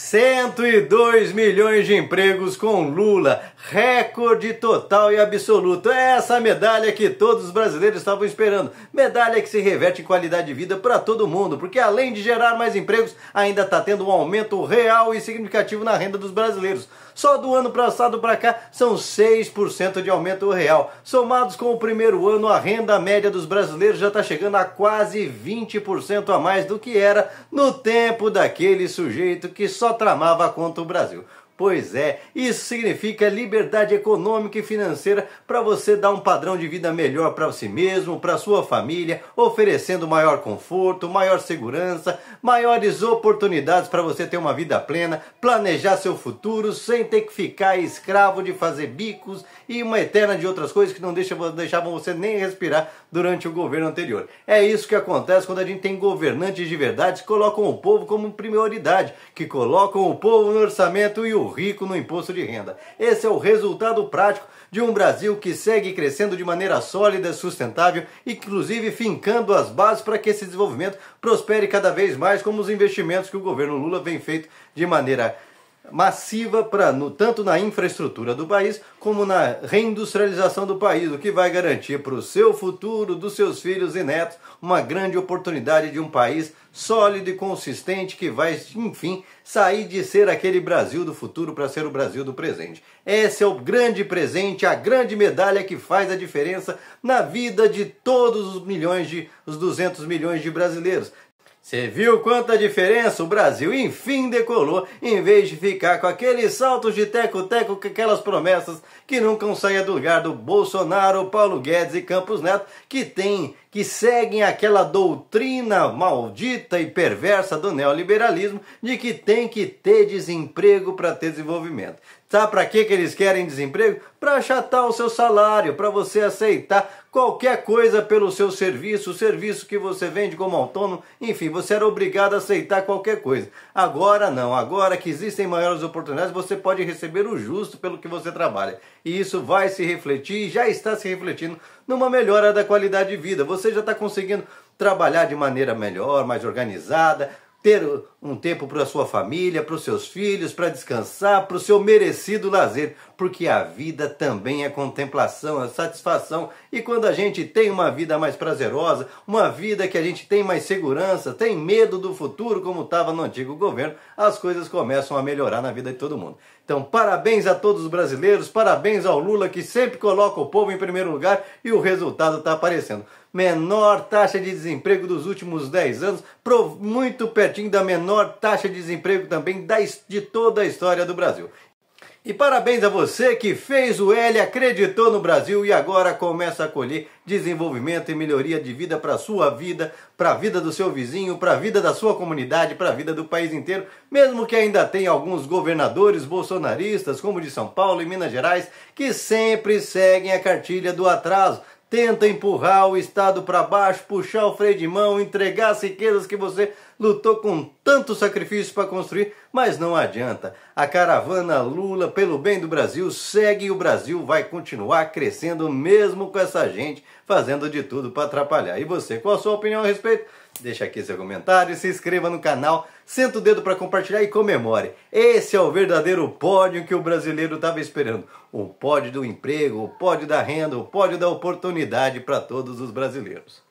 102 milhões de empregos com Lula, recorde total e absoluto. É essa medalha que todos os brasileiros estavam esperando. Medalha que se reverte em qualidade de vida para todo mundo, porque além de gerar mais empregos, ainda está tendo um aumento real e significativo na renda dos brasileiros. Só do ano passado para cá são 6% de aumento real. Somados com o primeiro ano, a renda média dos brasileiros já está chegando a quase 20% a mais do que era no tempo daquele sujeito que só só tramava contra o Brasil. Pois é, isso significa liberdade econômica e financeira para você dar um padrão de vida melhor para si mesmo, para sua família, oferecendo maior conforto, maior segurança, maiores oportunidades para você ter uma vida plena, planejar seu futuro sem ter que ficar escravo de fazer bicos e uma eterna de outras coisas que não deixavam você nem respirar durante o governo anterior. É isso que acontece quando a gente tem governantes de verdade que colocam o povo como prioridade, que colocam o povo no orçamento e o rico no imposto de renda. Esse é o resultado prático de um Brasil que segue crescendo de maneira sólida, sustentável, inclusive fincando as bases para que esse desenvolvimento prospere cada vez mais, como os investimentos que o governo Lula vem feito de maneira massiva para no, tanto na infraestrutura do país como na reindustrialização do país, o que vai garantir para o seu futuro, dos seus filhos e netos, uma grande oportunidade de um país sólido e consistente que vai, enfim, sair de ser aquele Brasil do futuro para ser o Brasil do presente. Esse é o grande presente, a grande medalha que faz a diferença na vida de todos os milhões de os 200 milhões de brasileiros, você viu quanta diferença o Brasil enfim decolou, em vez de ficar com aqueles saltos de teco-teco com aquelas promessas que nunca saem do lugar do Bolsonaro, Paulo Guedes e Campos Neto, que tem que seguem aquela doutrina maldita e perversa do neoliberalismo de que tem que ter desemprego para ter desenvolvimento. Sabe para que, que eles querem desemprego? Para achatar o seu salário, para você aceitar qualquer coisa pelo seu serviço, o serviço que você vende como autônomo, enfim, você era obrigado a aceitar qualquer coisa. Agora não, agora que existem maiores oportunidades, você pode receber o justo pelo que você trabalha. E isso vai se refletir, já está se refletindo, numa melhora da qualidade de vida. Você você já está conseguindo trabalhar de maneira melhor, mais organizada, ter um tempo para a sua família, para os seus filhos, para descansar, para o seu merecido lazer, porque a vida também é contemplação, é satisfação. E quando a gente tem uma vida mais prazerosa, uma vida que a gente tem mais segurança, tem medo do futuro, como estava no antigo governo, as coisas começam a melhorar na vida de todo mundo. Então, parabéns a todos os brasileiros, parabéns ao Lula que sempre coloca o povo em primeiro lugar e o resultado está aparecendo menor taxa de desemprego dos últimos 10 anos, muito pertinho da menor taxa de desemprego também de toda a história do Brasil. E parabéns a você que fez o L, acreditou no Brasil e agora começa a colher desenvolvimento e melhoria de vida para a sua vida, para a vida do seu vizinho, para a vida da sua comunidade, para a vida do país inteiro, mesmo que ainda tenha alguns governadores bolsonaristas, como de São Paulo e Minas Gerais, que sempre seguem a cartilha do atraso, tenta empurrar o Estado para baixo, puxar o freio de mão, entregar as riquezas que você lutou com tanto sacrifício para construir, mas não adianta. A caravana Lula, pelo bem do Brasil, segue e o Brasil vai continuar crescendo, mesmo com essa gente fazendo de tudo para atrapalhar. E você, qual a sua opinião a respeito? Deixa aqui seu comentário, se inscreva no canal, senta o dedo para compartilhar e comemore. Esse é o verdadeiro pódio que o brasileiro estava esperando. O pódio do emprego, o pódio da renda, o pódio da oportunidade para todos os brasileiros.